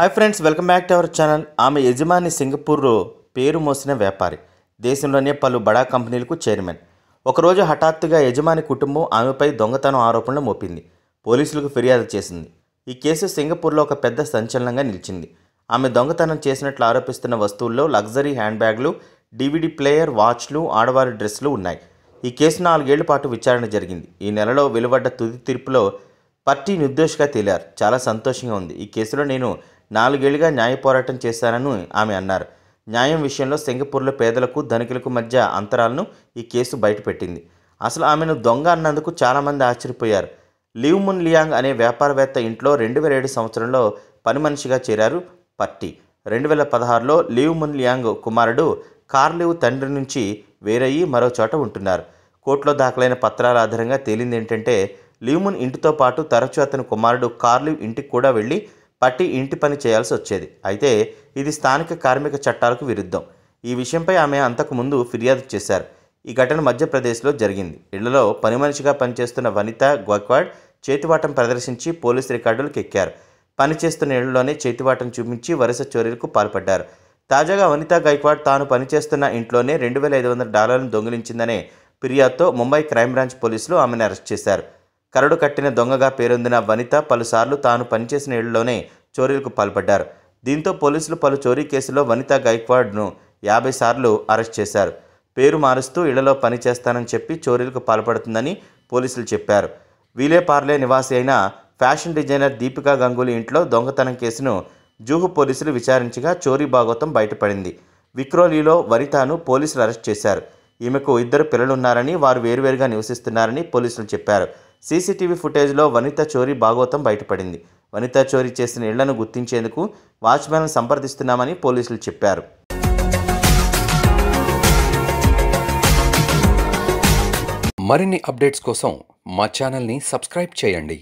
hi friends welcome back to our channel ఆమె యజమాని సింగపూర్లో పేరు మోసిన వ్యాపారి దేశంలోనే పలు బడా కంపెనీలకు చైర్మన్ ఒకరోజు హఠాత్తుగా యజమాని కుటుంబం ఆమెపై దొంగతనం ఆరోపణలు మోపింది పోలీసులకు ఫిర్యాదు చేసింది ఈ కేసు సింగపూర్లో ఒక పెద్ద సంచలనంగా నిలిచింది ఆమె దొంగతనం చేసినట్లు ఆరోపిస్తున్న వస్తువుల్లో లగ్జరీ హ్యాండ్ బ్యాగ్లు డివిడి ప్లేయర్ వాచ్లు ఆడవారి డ్రెస్సులు ఉన్నాయి ఈ కేసు నాలుగేళ్ల పాటు విచారణ జరిగింది ఈ నెలలో వెలువడ్డ తుది తీర్పులో పార్టీ నిర్దోషిగా తేలారు చాలా సంతోషంగా ఉంది ఈ కేసులో నేను నాలుగేళ్లుగా న్యాయ పోరాటం చేశానని ఆమె అన్నారు న్యాయం విషయంలో సింగపూర్లో పేదలకు ధనికులకు మధ్య అంతరాలను ఈ కేసు బయటపెట్టింది అసలు ఆమెను దొంగ అన్నందుకు చాలామంది ఆశ్చర్యపోయారు లివ్ మున్ లియాంగ్ అనే వ్యాపారవేత్త ఇంట్లో రెండు వేల ఏడు సంవత్సరంలో పని మనిషిగా చేరారు పట్టి రెండు వేల పదహారులో లివ్ మున్ లియాంగ్ కుమారుడు కార్లివ్ తండ్రి నుంచి వేరయ్యి మరో చోట ఉంటున్నారు కోర్టులో దాఖలైన పత్రాల ఆధారంగా తేలింది ఏంటంటే లివ్మున్ ఇంటితో పాటు తరచూ అతని కుమారుడు కార్లివ్ ఇంటికి కూడా వెళ్ళి పట్టి ఇంటి పని చేయాల్సి వచ్చేది అయితే ఇది స్థానిక కార్మిక చట్టాలకు విరుద్ధం ఈ విషయంపై ఆమె అంతకుముందు ఫిర్యాదు చేశారు ఈ ఘటన మధ్యప్రదేశ్లో జరిగింది ఇళ్లలో పని మనిషిగా పనిచేస్తున్న వనిత గోక్వాడ్ చేతివాటం ప్రదర్శించి పోలీసు రికార్డులకు ఎక్కారు పనిచేస్తున్న ఇళ్లలోనే చేతివాటం చూపించి వరుస చోరీలకు పాల్పడ్డారు తాజాగా వనిత గైక్వాడ్ తాను పనిచేస్తున్న ఇంట్లోనే రెండు వేల ఐదు వందల డాలర్లను దొంగిలించిందనే ఫిర్యాదుతో ముంబై క్రైమ్ బ్రాంచ్ పోలీసులు ఆమెను అరెస్ట్ చేశారు కరడు కట్టిన దొంగగా పేరొందిన వనిత పలుసార్లు తాను పనిచేసిన ఏళ్లలోనే చోరీలకు పాల్పడ్డారు దీంతో పోలీసులు పలు చోరీ కేసులో వనిత గైక్వాడ్ను యాభై సార్లు అరెస్ట్ చేశారు పేరు మారుస్తూ ఇళ్లలో పనిచేస్తానని చెప్పి చోరీలకు పాల్పడుతుందని పోలీసులు చెప్పారు వీలేపార్లే నివాసి అయిన ఫ్యాషన్ డిజైనర్ దీపికా గంగూలీ ఇంట్లో దొంగతనం కేసును జూహు పోలీసులు విచారించగా చోరీ భాగోతం బయటపడింది విక్రోలీలో వనితను పోలీసులు అరెస్ట్ చేశారు ఈమెకు ఇద్దరు పిల్లలున్నారని వారు వేరువేరుగా నివసిస్తున్నారని పోలీసులు చెప్పారు సీసీటీవీ ఫుటేజ్లో వనిత చోరీ భాగోతం బయటపడింది వనిత చోరీ చేసిన ఇళ్లను గుర్తించేందుకు వాచ్మెన్ సంప్రదిస్తున్నామని పోలీసులు చెప్పారు మరిన్ని అప్డేట్స్ కోసం మా ఛానల్ని సబ్స్క్రైబ్ చేయండి